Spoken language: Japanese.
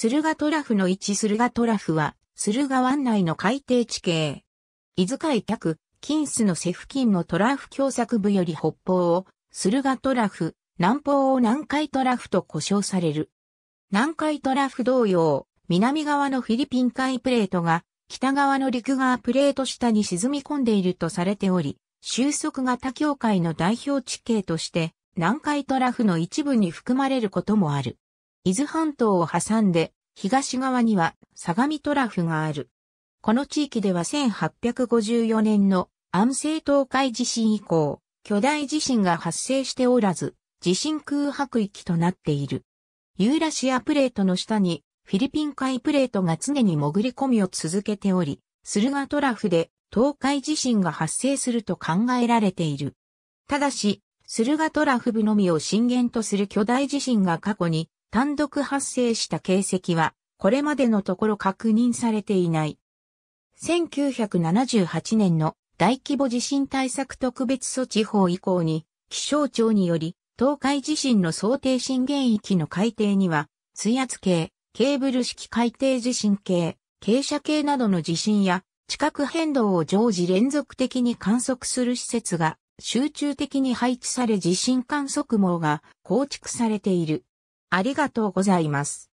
駿河トラフの位置駿河トラフは、駿河湾内の海底地形。伊豆海拓、金須の瀬付近のトラフ狭窄部より北方を、駿河トラフ、南方を南海トラフと呼称される。南海トラフ同様、南側のフィリピン海プレートが、北側の陸側プレート下に沈み込んでいるとされており、収束型境界の代表地形として、南海トラフの一部に含まれることもある。伊豆半島を挟んで、東側には相模トラフがある。この地域では1854年の安政東海地震以降、巨大地震が発生しておらず、地震空白域となっている。ユーラシアプレートの下にフィリピン海プレートが常に潜り込みを続けており、スルガトラフで東海地震が発生すると考えられている。ただし、スルガトラフ部のみを震源とする巨大地震が過去に単独発生した形跡は、これまでのところ確認されていない。1978年の大規模地震対策特別措置法以降に、気象庁により、東海地震の想定震源域の海底には、水圧計、ケーブル式海底地震計、傾斜計などの地震や、地殻変動を常時連続的に観測する施設が集中的に配置され地震観測網が構築されている。ありがとうございます。